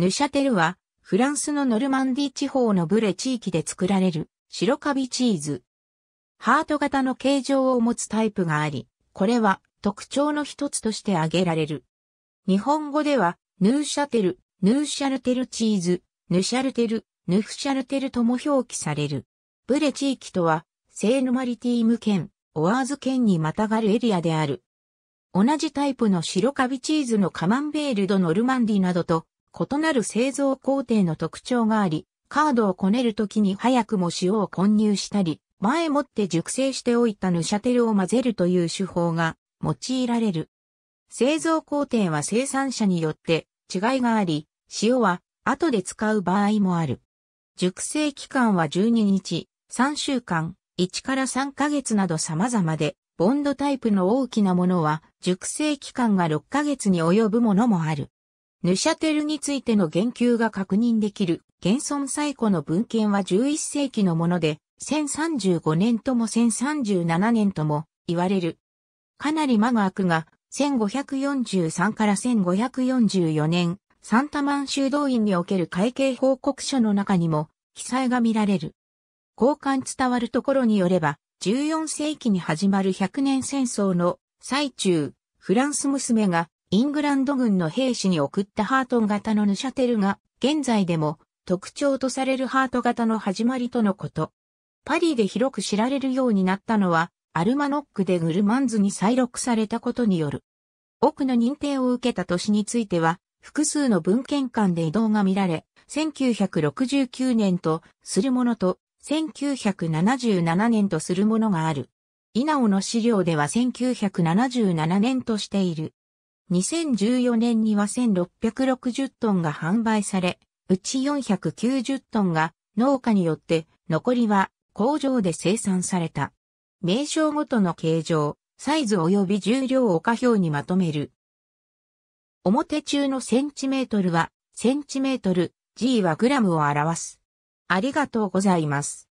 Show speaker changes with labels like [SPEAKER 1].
[SPEAKER 1] ヌシャテルは、フランスのノルマンディ地方のブレ地域で作られる白カビチーズ。ハート型の形状を持つタイプがあり、これは特徴の一つとして挙げられる。日本語では、ヌーシャテル、ヌーシャルテルチーズ、ヌシャルテル、ヌフシャルテルとも表記される。ブレ地域とは、セーヌマリティーム県、オアーズ県にまたがるエリアである。同じタイプの白カビチーズのカマンベールドノルマンディなどと異なる製造工程の特徴があり、カードをこねるときに早くも塩を混入したり、前もって熟成しておいたヌシャテルを混ぜるという手法が用いられる。製造工程は生産者によって違いがあり、塩は後で使う場合もある。熟成期間は12日、3週間、1から3ヶ月など様々で、ボンドタイプの大きなものは熟成期間が6ヶ月に及ぶものもある。ヌシャテルについての言及が確認できる、現存最古の文献は11世紀のもので、1035年とも1037年とも言われる。かなり間が空くが1543から1544年、サンタマン修道院における会計報告書の中にも記載が見られる。交換伝わるところによれば、14世紀に始まる100年戦争の最中、フランス娘がイングランド軍の兵士に送ったハートン型のヌシャテルが、現在でも特徴とされるハート型の始まりとのこと。パリで広く知られるようになったのは、アルマノックでグルマンズに再録されたことによる。多くの認定を受けた年については、複数の文献館で移動が見られ、1969年とするものと、1977年とするものがある。イナオの資料では1977年としている。2014年には1660トンが販売され、うち490トンが農家によって残りは工場で生産された。名称ごとの形状、サイズ及び重量を下表にまとめる。表中のセンチメートルはセンチメートル、G はグラムを表す。ありがとうございます。